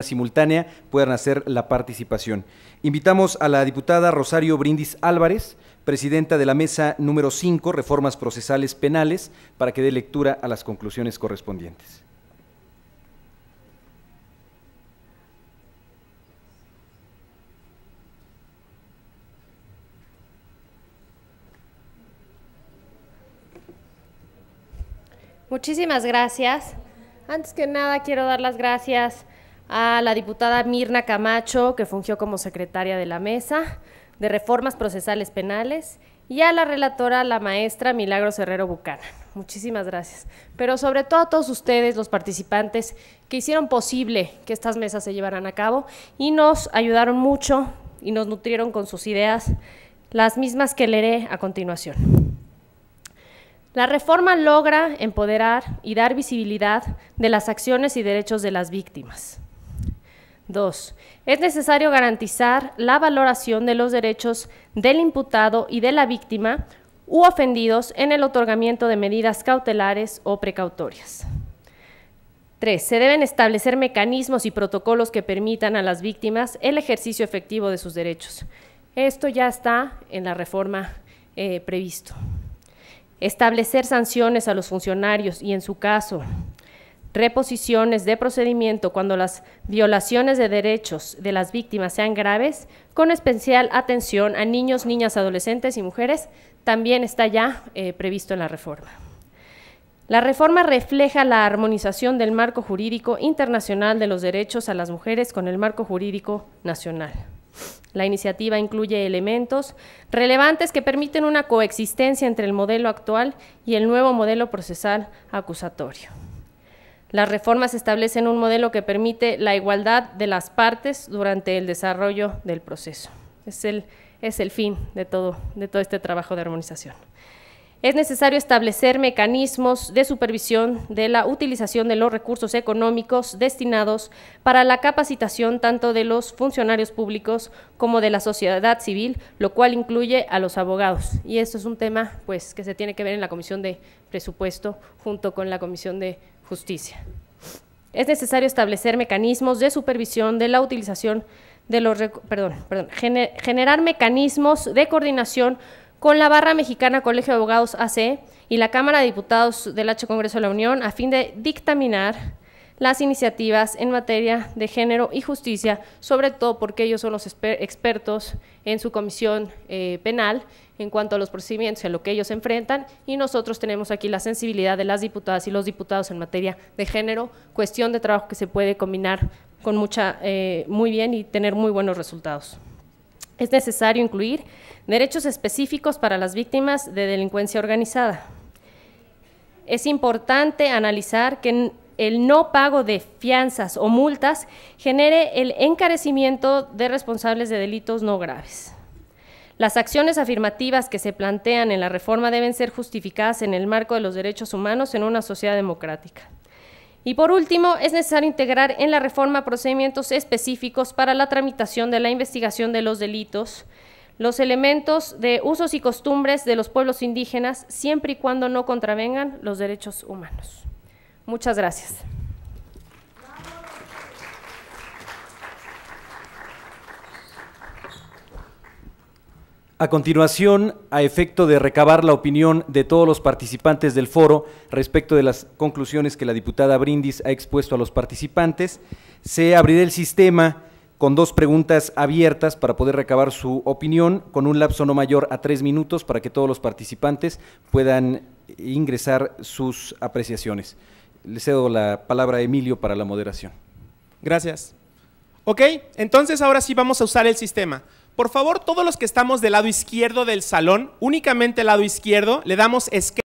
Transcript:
simultánea puedan hacer la participación. Invitamos a la diputada Rosario Brindis Álvarez, presidenta de la mesa número 5, Reformas Procesales Penales, para que dé lectura a las conclusiones correspondientes. Muchísimas gracias. Antes que nada quiero dar las gracias a la diputada Mirna Camacho, que fungió como secretaria de la Mesa de Reformas Procesales Penales, y a la relatora, la maestra Milagros Herrero Bucana. Muchísimas gracias. Pero sobre todo a todos ustedes, los participantes, que hicieron posible que estas mesas se llevaran a cabo y nos ayudaron mucho y nos nutrieron con sus ideas, las mismas que leeré a continuación. La reforma logra empoderar y dar visibilidad de las acciones y derechos de las víctimas 2. Es necesario garantizar la valoración de los derechos del imputado y de la víctima u ofendidos en el otorgamiento de medidas cautelares o precautorias. 3. Se deben establecer mecanismos y protocolos que permitan a las víctimas el ejercicio efectivo de sus derechos. Esto ya está en la reforma eh, previsto. Establecer sanciones a los funcionarios y, en su caso, reposiciones de procedimiento cuando las violaciones de derechos de las víctimas sean graves, con especial atención a niños, niñas, adolescentes y mujeres, también está ya eh, previsto en la reforma. La reforma refleja la armonización del marco jurídico internacional de los derechos a las mujeres con el marco jurídico nacional. La iniciativa incluye elementos relevantes que permiten una coexistencia entre el modelo actual y el nuevo modelo procesal acusatorio. Las reformas establecen un modelo que permite la igualdad de las partes durante el desarrollo del proceso. Es el, fin de todo, de todo este trabajo de armonización es necesario establecer mecanismos de supervisión de la utilización de los recursos económicos destinados para la capacitación tanto de los funcionarios públicos como de la sociedad civil, lo cual incluye a los abogados. Y esto es un tema pues, que se tiene que ver en la Comisión de Presupuesto junto con la Comisión de Justicia. Es necesario establecer mecanismos de supervisión de la utilización de los, perdón, perdón, generar mecanismos de coordinación con la barra mexicana Colegio de Abogados AC y la Cámara de Diputados del H Congreso de la Unión a fin de dictaminar las iniciativas en materia de género y justicia, sobre todo porque ellos son los expertos en su comisión eh, penal en cuanto a los procedimientos y a lo que ellos enfrentan, y nosotros tenemos aquí la sensibilidad de las diputadas y los diputados en materia de género, cuestión de trabajo que se puede combinar con mucha, eh, muy bien y tener muy buenos resultados es necesario incluir derechos específicos para las víctimas de delincuencia organizada. Es importante analizar que el no pago de fianzas o multas genere el encarecimiento de responsables de delitos no graves. Las acciones afirmativas que se plantean en la reforma deben ser justificadas en el marco de los derechos humanos en una sociedad democrática. Y por último, es necesario integrar en la reforma procedimientos específicos para la tramitación de la investigación de los delitos, los elementos de usos y costumbres de los pueblos indígenas, siempre y cuando no contravengan los derechos humanos. Muchas gracias. A continuación, a efecto de recabar la opinión de todos los participantes del foro respecto de las conclusiones que la diputada Brindis ha expuesto a los participantes, se abrirá el sistema con dos preguntas abiertas para poder recabar su opinión, con un lapso no mayor a tres minutos para que todos los participantes puedan ingresar sus apreciaciones. Le cedo la palabra a Emilio para la moderación. Gracias. Ok, entonces ahora sí vamos a usar el sistema. Por favor, todos los que estamos del lado izquierdo del salón, únicamente el lado izquierdo, le damos escape